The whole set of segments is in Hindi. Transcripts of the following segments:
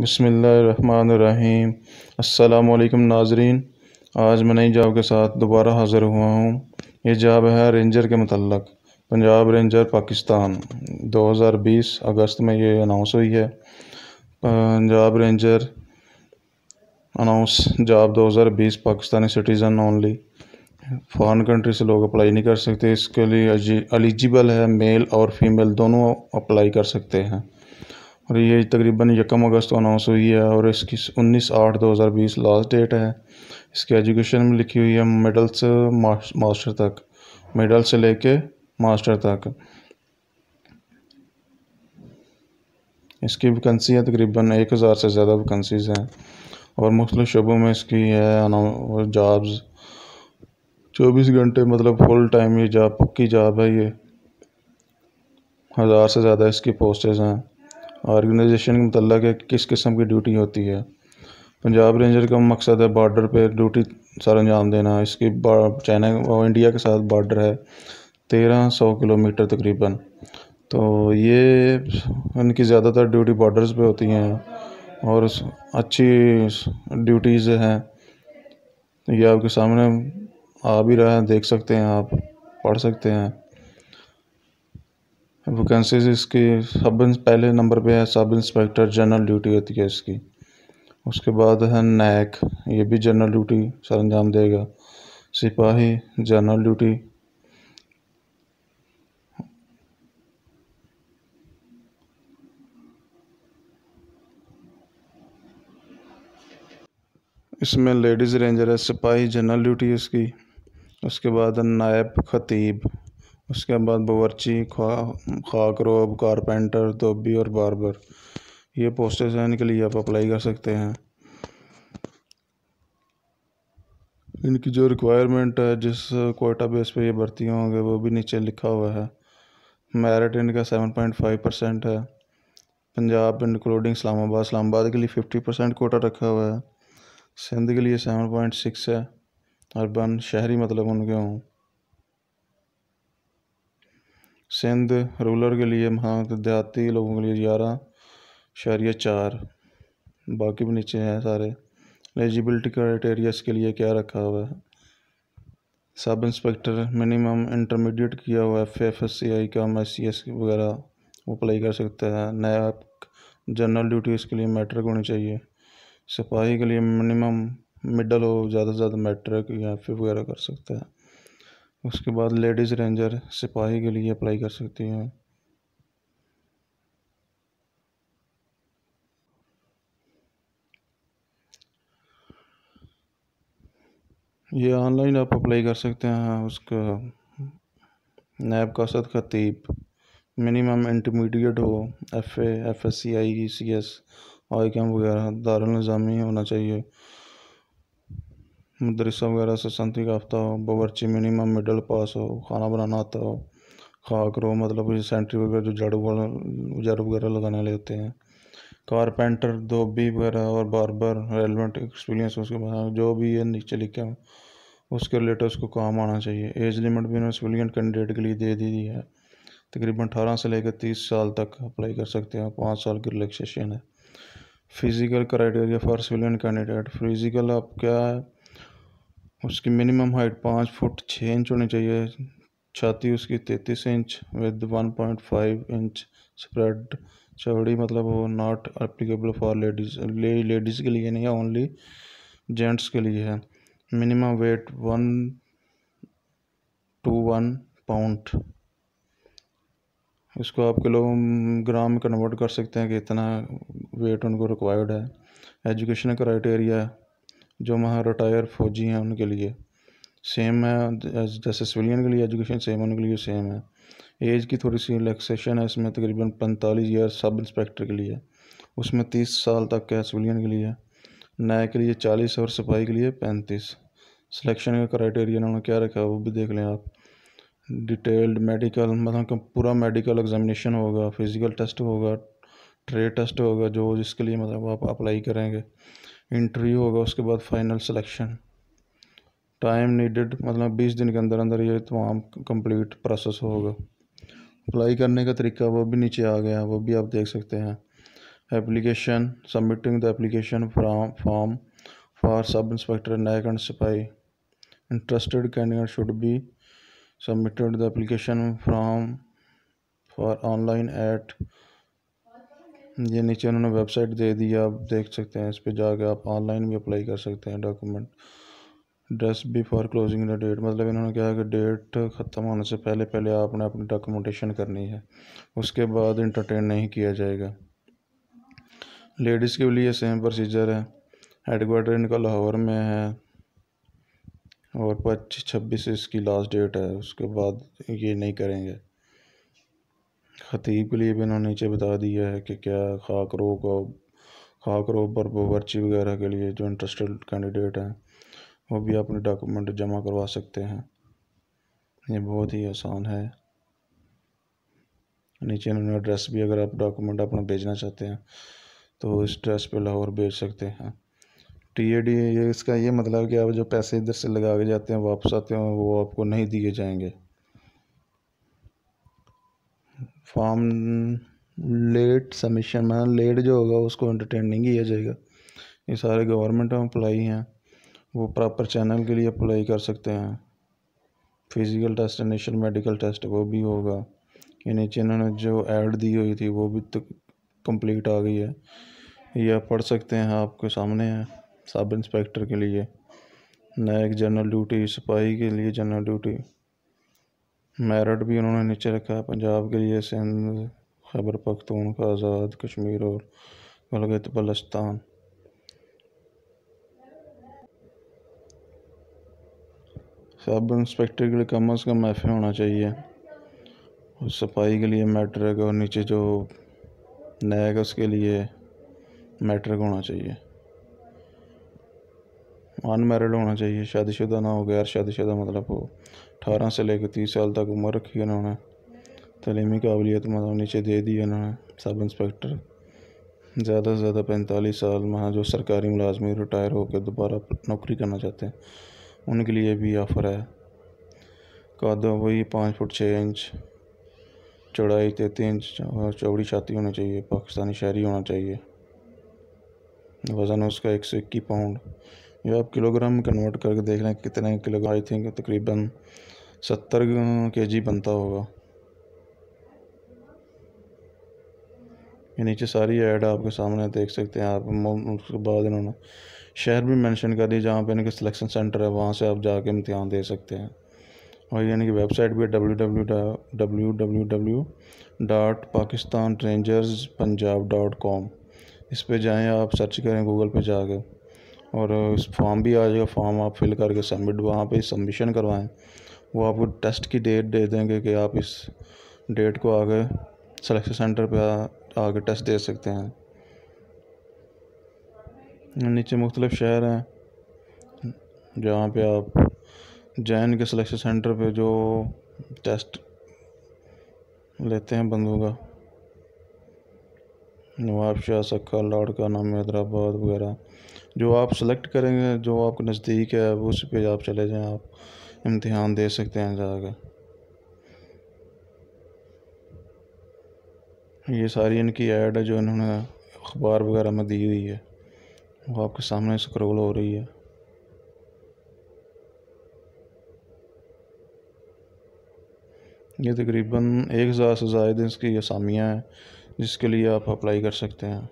बसमीम् अल्लाम नाजरीन आज मैं नई जॉब के साथ दोबारा हाज़िर हुआ हूँ ये जॉब है रेंजर के मतलब पंजाब रेंजर पाकिस्तान 2020 अगस्त में ये अनाउंस हुई है Punjab ranger announce job 2020 Pakistani citizen only foreign country से लोग अप्लाई नहीं कर सकते इसके लिए एलिजिबल है मेल और फीमेल दोनों अप्लाई कर सकते हैं और ये तकरीबन यकम अगस्त को अनाउंस हुई है और इसकी उन्नीस आठ दो हज़ार बीस लास्ट डेट है इसकी एजुकेशन में लिखी हुई है मिडल से मास्टर तक मिडल से लेके मास्टर तक इसकी वैकेंसी है तकरीबन एक हज़ार से ज़्यादा वैकेंसीज़ हैं और मुख्तु शोबों में इसकी है जॉब्स चौबीस घंटे मतलब फुल टाइम ये जॉब पक्की जॉब है ये हज़ार से ज़्यादा इसकी पोस्टेज हैं ऑर्गेनाइजेशन के मतलब है किस किस्म की ड्यूटी होती है पंजाब रेंजर का मकसद है बॉर्डर पे ड्यूटी सर अंजाम देना इसकी चाइना और इंडिया के साथ बॉर्डर है तेरह सौ किलोमीटर तकरीबन तो ये इनकी ज़्यादातर ड्यूटी बॉर्डर्स पे होती हैं और अच्छी ड्यूटीज़ हैं ये आपके सामने आ भी रहा है देख सकते हैं आप पढ़ सकते हैं वैकेंसीज इसकी सब पहले नंबर पे है सब इंस्पेक्टर जनरल ड्यूटी होती है इसकी उसके बाद है नैक ये भी जनरल ड्यूटी सर अंजाम देगा सिपाही जनरल ड्यूटी इसमें लेडीज़ रेंजर है सिपाही जनरल ड्यूटी इसकी उसके बाद नायब खतीब उसके बाद बावरची खा खाकरोब कारपेंटर धोबी और बारबर ये पोस्टेज हैं इनके लिए आप अप्लाई कर सकते हैं इनकी जो रिक्वायरमेंट है जिस कोटा बेस पे ये भर्ती होंगे वो भी नीचे लिखा हुआ है मेरिट इनका सेवन पॉइंट फाइव परसेंट है पंजाब इंक्लूडिंग इस्लामाबाद इस्लामाबाद के लिए फिफ्टी परसेंट कोटा रखा हुआ है सिंध के लिए सेवन पॉइंट सिक्स है अर्बन शहरी मतलब उनके हों सिंध रूलर के लिए महान देहाती लोगों के लिए ग्यारह शहरिया चार बाकी भी नीचे हैं सारे एलिजिबिलिटी क्राइटेरिया के लिए क्या रखा हुआ है सब इंस्पेक्टर मिनिमम इंटरमीडिएट किया हुआ F F S C I का एम एस सी एस वगैरह अप्लाई कर सकते हैं नया जनरल ड्यूटी इसके लिए मैट्रिक होनी चाहिए सिपाही के लिए मिनिमम मिडल हो ज़्यादा से ज़्यादा मैट्रिक या फिर वगैरह कर सकते हैं उसके बाद लेडीज़ रेंजर सिपाही के लिए अप्लाई कर सकती हैं ये ऑनलाइन आप अप्लाई कर सकते हैं उसका नैब का सद खतीब मिनिमम इंटरमीडिएट हो F A F S C I C e S I कैम वगैरह दारुलज़ामी होना चाहिए मदरसा वगैरह से संतरी काफ्ता हो बावरची मिनिमम मिडल पास हो खाना बनाना आता हो खाक रो मतलब सेंट्री वगैरह जो जड़ वाला वगैरह लगाने लेते हैं कारपेंटर धोबी वगैरह और बारबर रेलिवेंट एक्सपीरियंस उसके पास हाँ, जो भी है नीचे लिखे हो उसके रिलेटेड उसको काम आना चाहिए एज लिमिट भी उन्होंने सिविलियन कैंडिडेट के लिए दे दी है तकरीबन अठारह से लेकर तीस साल तक अप्लाई कर सकते हैं पाँच साल की रिलैक्सेशन है physical criteria for civilian candidate physical आप क्या है उसकी मिनिमम हाइट पाँच फुट छः इंच होनी चाहिए छाती उसकी तैतीस inch with one point five inch spread चौड़ी मतलब वो not applicable for ladies ladies के लिए नहीं है ओनली जेंट्स के लिए है minimum weight one two one pound इसको आप किलो ग्राम में कन्वर्ट कर सकते हैं कि इतना वेट उनको रिक्वायर्ड है एजुकेशन क्राइटेरिया जो वहाँ रिटायर फ़ौजी हैं उनके लिए सेम है जैसे सिविलियन के लिए एजुकेशन सेम है उनके लिए सेम है एज की थोड़ी सी रिलेक्सेशन है इसमें तकरीबन पैंतालीस ईयर सब इंस्पेक्टर के लिए उसमें तीस साल तक है सिविलियन के लिए नए के लिए चालीस और सिपाही के लिए पैंतीस सिलेक्शन का क्राइटेरिया उन्होंने क्या रखा है वो भी देख लें आप डिटेल्ड मेडिकल मतलब पूरा मेडिकल एग्जामिनेशन होगा फिज़िकल टेस्ट होगा ट्रेड टेस्ट होगा जो जिसके लिए मतलब आप अप्लाई करेंगे इंटरव्यू होगा उसके बाद फाइनल सिलेक्शन टाइम नीडेड मतलब बीस दिन के अंदर अंदर ये तमाम कंप्लीट प्रोसेस होगा अप्लाई करने का तरीका वो भी नीचे आ गया है वो भी आप देख सकते हैं application submitting the application form form for sub inspector नैक एंड सिपाही interested candidate should be submitted the application form for online at ये नीचे उन्होंने वेबसाइट दे दी आप देख सकते हैं इस पर जाके आप ऑनलाइन भी अप्लाई कर सकते हैं डॉक्यूमेंट ड्रेस बिफॉर क्लोजिंग द डेट मतलब इन्होंने कहा कि डेट ख़त्म होने से पहले पहले आपने अपनी डॉक्यूमेंटेशन करनी है उसके बाद इंटरटेन नहीं किया जाएगा लेडीज़ के लिए सेम प्रोसीजर है हेडकोर्टर इनका लाहौर में है और पच्चीस छब्बीस इसकी लास्ट डेट है उसके बाद ये नहीं करेंगे खतीब के लिए भी इन्होंने नीचे बता दिया है कि क्या खाक रोग और खाक रो पर पर्ची वगैरह के लिए जो इंटरेस्टेड कैंडिडेट हैं वो भी अपने डॉक्यूमेंट जमा करवा सकते हैं ये बहुत ही आसान है नीचे इन्होंने एड्रेस भी अगर आप डॉक्यूमेंट अपना भेजना चाहते हैं तो इस ड्रेस पर लाहौर भेज सकते हैं टी ए डी ये इसका ये मतलब कि आप जो पैसे इधर से लगा के जाते हैं वापस आते हैं वो आपको नहीं दिए जाएंगे फॉर्म लेट सबमिशन मैं मतलब लेट जो होगा उसको एंटरटेन नहीं किया जाएगा ये सारे गवर्नमेंट अप्लाई हैं वो प्रॉपर चैनल के लिए अप्लाई कर सकते हैं physical test national medical test वो भी होगा नीचे इन्होंने जो ऐड दी हुई थी वो भी तो कंप्लीट आ गई है यह पढ़ सकते हैं आपके सामने है सब इंस्पेक्टर के लिए नायक जनरल ड्यूटी सिपाही के लिए जनरल ड्यूटी मेरठ भी उन्होंने नीचे रखा है पंजाब के लिए सिंध खैबर का आज़ाद कश्मीर और गलगत बलस्तान सब इंस्पेक्टर के लिए कम अज़ कम एफ होना चाहिए और सफाई के लिए मैट्रिक और नीचे जो नैग उसके लिए मैट्रिक होना चाहिए अनमेरिड होना चाहिए शादीशुदा ना हो गैर शादीशुदा मतलब हो अठारह से लेकर तीस साल तक उम्र रखी उन्होंने तलीमी काबिलियत मतलब नीचे दे दी उन्होंने सब इंस्पेक्टर ज़्यादा से ज़्यादा पैंतालीस साल में जो सरकारी मुलाजमी रिटायर होकर दोबारा नौकरी करना चाहते हैं उनके लिए भी ऑफ़र है कद वही पाँच फुट छः इंच चौड़ाई तैतीस इंच और चौड़ी छाती होनी चाहिए पाकिस्तानी शहरी होना चाहिए वज़न उसका एक सौ इक्कीस पाउंड जो आप किलोग्राम कन्वर्ट करके देख लें कितने किलो आई थिंक तकरीबन सत्तर के जी बनता होगा ये नीचे सारी ऐड आपके सामने देख सकते हैं आप उसके बाद इन्होंने शहर भी मेंशन कर दी जहाँ पे इनके सिलेक्शन सेंटर है वहाँ से आप जाके इम्तहान दे सकते हैं और यानी कि वेबसाइट भी है W W W W W dot Pakistan rangers Punjab dot com इस पर जाएँ आप सर्च करें गूगल पे जाके और फॉर्म भी आ जाएगा फॉर्म आप फिल करके सबमिट वहाँ पे सबमिशन करवाएं वो आपको टेस्ट की डेट दे देंगे कि आप इस डेट को आगे सिलेक्शन सेंटर पे आगे टेस्ट दे सकते हैं नीचे मुख्तलिफ़ शहर हैं जहाँ पे आप जैन के सिलेक्शन सेंटर पे जो टेस्ट लेते हैं बंदों का नवाब शाह सखा लाड़का नाम हैदराबाद वगैरह जो आप सेलेक्ट करेंगे जो आपको नज़दीक है उस पर आप चले जाएं आप इम्तिहान दे सकते हैं जाकर ये सारी इनकी ऐड है जो इन्होंने अखबार वगैरह में दी हुई है वो आपके सामने स्क्रॉल हो रही है ये तकरीबन एक हज़ार से जायद इसकी असामियाँ हैं जिसके लिए आप अप्लाई कर सकते हैं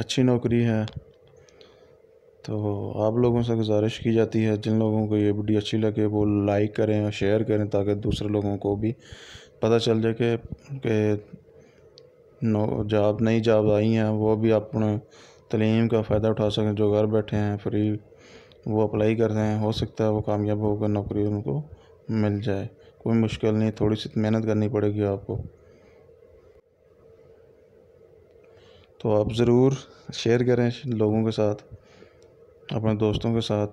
अच्छी नौकरी है तो आप लोगों से गुजारिश की जाती है जिन लोगों को ये वीडियो अच्छी लगे वो लाइक करें और शेयर करें ताकि दूसरे लोगों को भी पता चल जाए कि नो जॉब नई जॉब आई हैं वो भी अपने तलीम का फ़ायदा उठा सकें जो घर बैठे हैं फ्री वो अप्लाई कर रहे हैं हो सकता है वो कामयाब होकर नौकरी उनको मिल जाए कोई मुश्किल नहीं थोड़ी सी मेहनत करनी पड़ेगी आपको तो आप ज़रूर शेयर करें लोगों के साथ अपने दोस्तों के साथ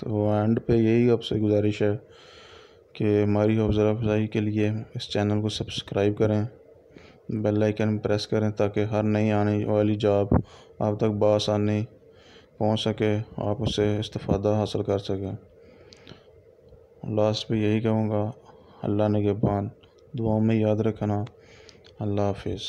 तो एंड पे यही आपसे गुजारिश है कि हमारी हौसला अफजाई के लिए इस चैनल को सब्सक्राइब करें बेल आइकन प्रेस करें ताकि हर नई आने वाली जॉब आप तक बसानी पहुंच सके आप उससे इस्तफादा हासिल कर सकें लास्ट पे यही कहूँगा अल्लाह ने के पान दुआओं में याद रखना আল্লাহ হাফিজ